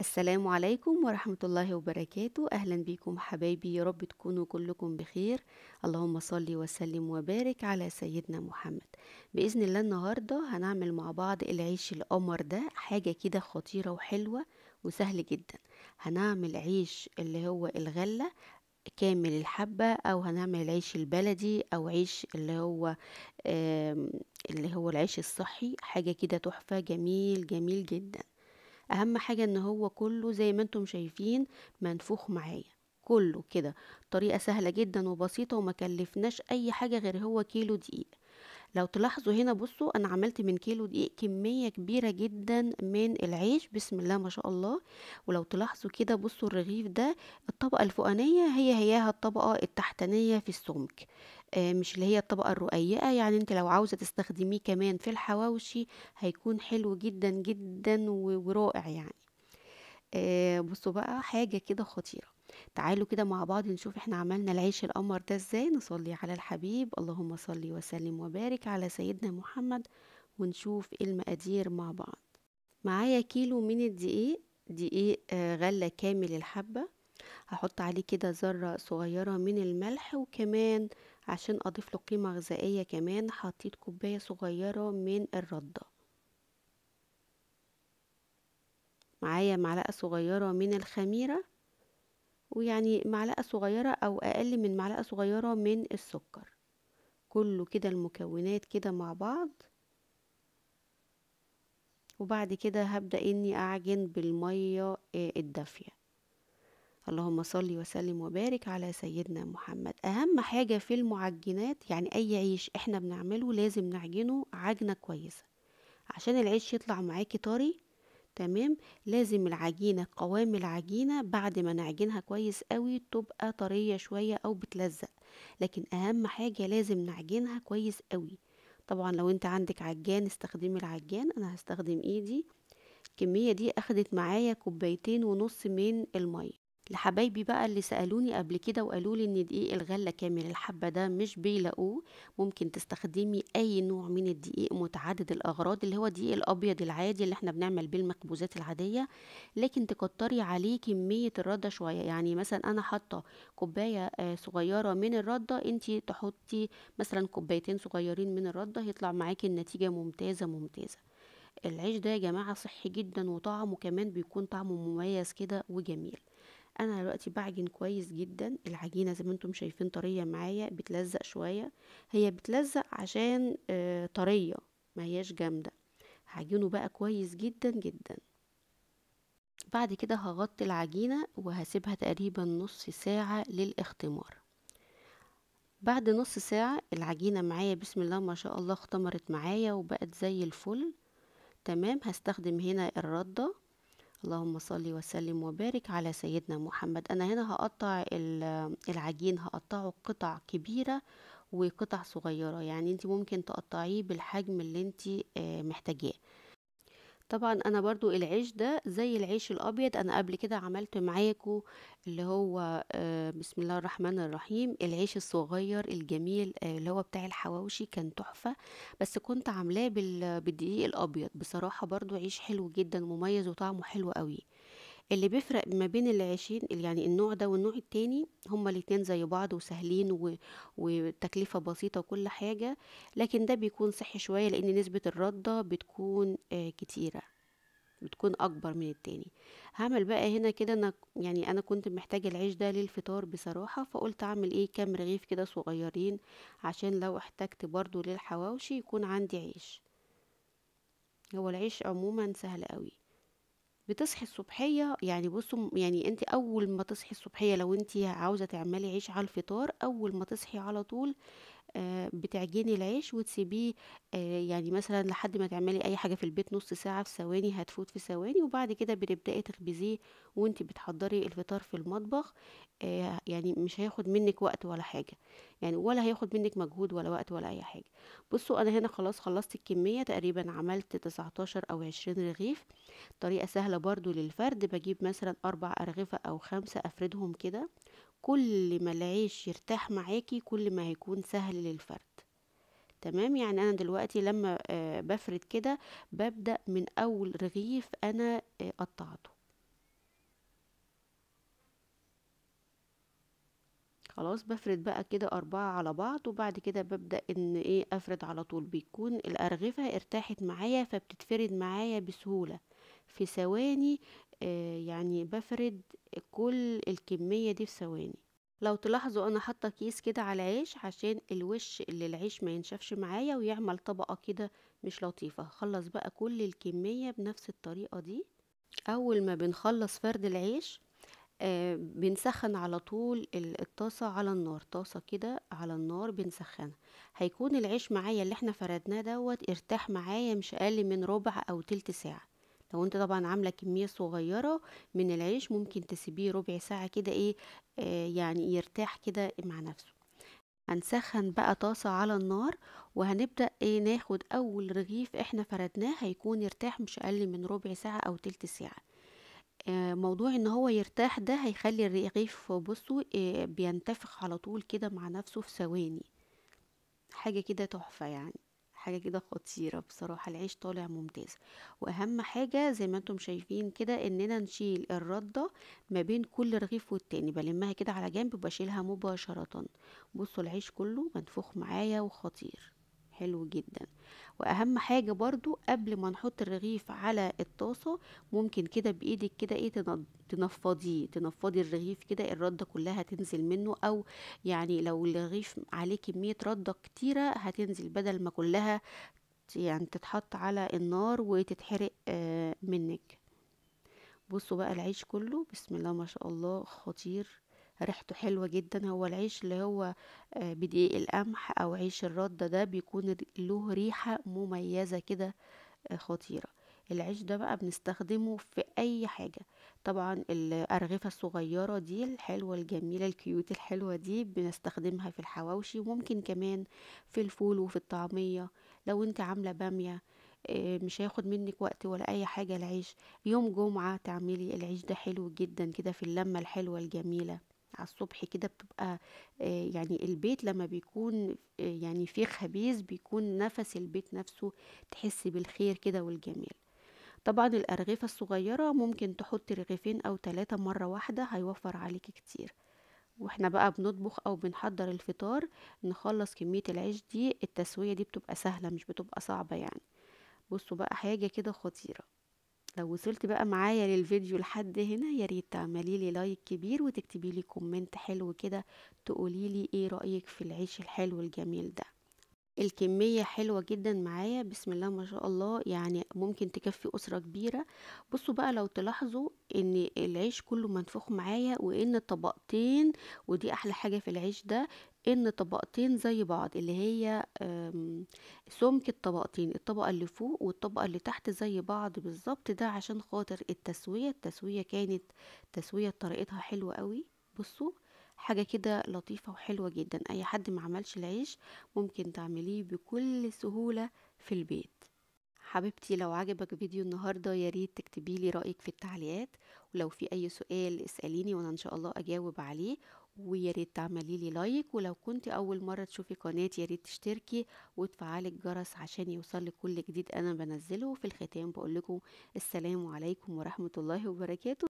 السلام عليكم ورحمة الله وبركاته أهلا بكم حبايبي يا رب تكونوا كلكم بخير اللهم صلي وسلم وبارك على سيدنا محمد بإذن الله النهاردة هنعمل مع بعض العيش القمر ده حاجة كده خطيرة وحلوة وسهل جدا هنعمل عيش اللي هو الغلة كامل الحبة أو هنعمل العيش البلدي أو عيش اللي هو اللي هو العيش الصحي حاجة كده تحفة جميل جميل جدا اهم حاجة ان هو كله زي ما انتم شايفين منفوخ معايا كله كده طريقة سهلة جدا وبسيطة وما كلفناش اي حاجة غير هو كيلو دقيق لو تلاحظوا هنا بصوا انا عملت من كيلو دقيق كميه كبيره جدا من العيش بسم الله ما شاء الله ولو تلاحظوا كده بصوا الرغيف ده الطبقه الفوقانيه هي هياها الطبقه التحتانيه في السمك آه، مش اللي هي الطبقة الرقيقة يعني انت لو عاوزة تستخدميه كمان في الحواوشي هيكون حلو جدا جدا ورائع يعني آه، بصوا بقى حاجة كده خطيرة تعالوا كده مع بعض نشوف احنا عملنا العيش القمر ده ازاي نصلي على الحبيب اللهم صلي وسلم وبارك على سيدنا محمد ونشوف إيه المقادير مع بعض معايا كيلو من الدقيق دقيق آه، غلة كامل الحبة هحط عليه كده ذرة صغيرة من الملح وكمان عشان اضيف له قيمة غذائية كمان حطيت كوباية صغيرة من الردة معايا معلقة صغيرة من الخميرة ويعني معلقة صغيرة أو أقل من معلقة صغيرة من السكر كله كده المكونات كده مع بعض وبعد كده هبدأ إني أعجن بالمية آه، الدافية اللهم صلي وسلم وبارك على سيدنا محمد أهم حاجة في المعجنات يعني أي عيش إحنا بنعمله لازم نعجنه عجنة كويسة عشان العيش يطلع معاكي طري تمام لازم العجينة قوام العجينة بعد ما نعجنها كويس قوي تبقى طرية شوية او بتلزق لكن اهم حاجة لازم نعجنها كويس قوي طبعا لو انت عندك عجان استخدمي العجان انا هستخدم ايدي الكمية دي اخدت معايا كوبايتين ونص من المية لحبايبي بقى اللي سألوني قبل كده وقالوا لي ان دقيق الغلة كامل الحبة ده مش بيلاقوه ممكن تستخدمي اي نوع من الدقيق متعدد الاغراض اللي هو دقيق الابيض العادي اللي احنا بنعمل بيه المخبوزات العادية لكن تكتري عليه كمية الردة شوية يعني مثلا انا حاطة كوباية آه، صغيرة من الردة انت تحطي مثلا كوبايتين صغيرين من الردة هيطلع معاكي النتيجة ممتازة ممتازة العيش ده يا جماعة صحي جدا وطعمه كمان بيكون طعمه مميز كده وجميل انا دلوقتي بعجن كويس جدا العجينه زي ما انتم شايفين طريه معايا بتلزق شويه هي بتلزق عشان آه، طريه ما هياش جامده هعجنه بقى كويس جدا جدا بعد كده هغطي العجينه وهسيبها تقريبا نص ساعه للاختمار بعد نص ساعة العجينة معايا بسم الله ما شاء الله اختمرت معايا وبقت زي الفل تمام هستخدم هنا الردة اللهم صل وسلم وبارك على سيدنا محمد انا هنا هقطع العجين هقطعه قطع كبيره وقطع صغيره يعني انت ممكن تقطعيه بالحجم اللي انت آه، محتاجاه طبعا انا برضو العيش ده زي العيش الابيض انا قبل كده عملت معاكو اللي هو آه، بسم الله الرحمن الرحيم العيش الصغير الجميل آه، اللي هو بتاع الحواوشي كان تحفة بس كنت عاملاه بالدقيق الابيض بصراحة برضو عيش حلو جدا مميز وطعمه حلو قوي اللي بيفرق ما بين العيشين يعني النوع ده والنوع التاني هما الاتنين زي بعض وسهلين و... وتكلفة بسيطة وكل حاجة لكن ده بيكون صحي شوية لأن نسبة الردة بتكون آه كتيرة بتكون أكبر من التاني هعمل بقى هنا كده أنا يعني أنا كنت محتاجة العيش ده للفطار بصراحة فقلت أعمل إيه كام رغيف كده صغيرين عشان لو احتجت برضو للحواوشي يكون عندي عيش هو العيش عموما سهل قوي بتصحي الصبحيه يعني بصوا يعني انت اول ما تصحي الصبحيه لو انت عاوزه تعملي عيش على الفطار اول ما تصحي على طول آه، بتعجني العيش وتسيبيه آه، يعني مثلا لحد ما تعملي اي حاجه في البيت نص ساعه في ثواني هتفوت في ثواني وبعد كده بتبداي تخبزيه وانت بتحضري الفطار في المطبخ آه، يعني مش هياخد منك وقت ولا حاجه يعني ولا هياخد منك مجهود ولا وقت ولا اي حاجه بصوا انا هنا خلاص خلصت الكميه تقريبا عملت 19 او 20 رغيف طريقه سهله برضو للفرد بجيب مثلا اربع ارغفه او خمسه افردهم كده كل ما العيش يرتاح معاكي كل ما هيكون سهل للفرد تمام يعني انا دلوقتي لما آه، بفرد كده ببدأ من اول رغيف انا آه، قطعته خلاص بفرد بقى كده أربعة على بعض وبعد كده ببدأ إن إيه أفرد على طول بيكون الأرغفة ارتاحت معايا فبتتفرد معايا بسهولة في ثواني آه، يعني بفرد كل الكمية دي في ثواني لو تلاحظوا انا حاطه كيس كده على العيش عشان الوش اللي العيش ما ينشفش معايا ويعمل طبقه كده مش لطيفه هخلص بقى كل الكميه بنفس الطريقه دي اول ما بنخلص فرد العيش آه بنسخن على طول الطاسه على النار طاسه كده على النار بنسخنها هيكون العيش معايا اللي احنا فردناه دوت ارتاح معايا مش اقل من ربع او تلت ساعه لو انت طبعا عامله كميه صغيره من العيش ممكن تسيبيه ربع ساعه كده ايه آه يعني يرتاح كده مع نفسه هنسخن بقى طاسة على النار وهنبدأ ايه ناخد أول رغيف احنا فردناه هيكون يرتاح مش أقل من ربع ساعة أو تلت ساعة آه، موضوع ان هو يرتاح ده هيخلي الرغيف بصوا آه، بينتفخ على طول كده مع نفسه في ثواني حاجة كده تحفة يعني حاجة كده خطيرة بصراحة العيش طالع ممتاز واهم حاجة زي ما انتم شايفين كده اننا نشيل الردة ما بين كل رغيف والتاني بلمها كده على جنب وبشيلها مباشرة بصوا العيش كله منفوخ معايا وخطير حلو جدا واهم حاجه برضو قبل ما نحط الرغيف على الطاسه ممكن كده بايدك كده ايه تنفضيه تنفضي الرغيف كده الرده كلها هتنزل منه او يعني لو الرغيف عليه كميه رده كتيره هتنزل بدل ما كلها يعني تتحط على النار وتتحرق آه، منك بصوا بقى العيش كله بسم الله ما شاء الله خطير ريحته حلوة جدا هو العيش اللي هو آه، بدقيق القمح أو عيش الردة ده بيكون له ريحة مميزة كده آه، خطيرة العيش ده بقى بنستخدمه في أي حاجة طبعا الأرغفة الصغيرة دي الحلوة الجميلة الكيوت الحلوة دي بنستخدمها في الحواوشي وممكن كمان في الفول وفي الطعمية لو انت عاملة بامية آه، مش هياخد منك وقت ولا اي حاجة العيش يوم جمعة تعملي العيش ده حلو جدا كده في اللمة الحلوة الجميلة على الصبح كده بتبقى آه، يعني البيت لما بيكون آه، يعني فيه خبيز بيكون نفس البيت نفسه تحس بالخير كده والجمال طبعا الأرغفة الصغيرة ممكن تحط رغيفين أو ثلاثة مرة واحدة هيوفر عليك كتير واحنا بقى بنطبخ او بنحضر الفطار نخلص كمية العيش دي التسوية دي بتبقى سهلة مش بتبقى صعبة يعني بصوا بقى حاجة كده خطيرة لو وصلت بقى معايا للفيديو لحد هنا يا ريت تعملي لي لايك كبير وتكتبي لي كومنت حلو كده تقولي لي ايه رايك في العيش الحلو الجميل ده الكمية حلوة جدا معايا بسم الله ما شاء الله يعني ممكن تكفي أسرة كبيرة بصوا بقى لو تلاحظوا ان العيش كله منفوخ معايا وان طبقتين ودي احلى حاجة في العيش ده ان طبقتين زي بعض اللي هي آمم، سمك الطبقتين الطبقة اللي فوق والطبقة اللي تحت زي بعض بالظبط ده عشان خاطر التسوية التسوية كانت تسوية طريقتها حلوة قوي بصوا حاجة كده لطيفة وحلوة جدا أي حد ما عملش العيش ممكن تعمليه بكل سهولة في البيت حبيبتي لو عجبك فيديو النهاردة ياريت تكتبي لي رأيك في التعليقات ولو في أي سؤال اسأليني وأنا إن شاء الله أجاوب عليه وياريت تعملي لي لايك ولو كنت أول مرة تشوفي قناتي ياريت تشتركي وتفعلي الجرس عشان يوصلك كل جديد أنا بنزله وفي الختام بقول لكم السلام عليكم ورحمة الله وبركاته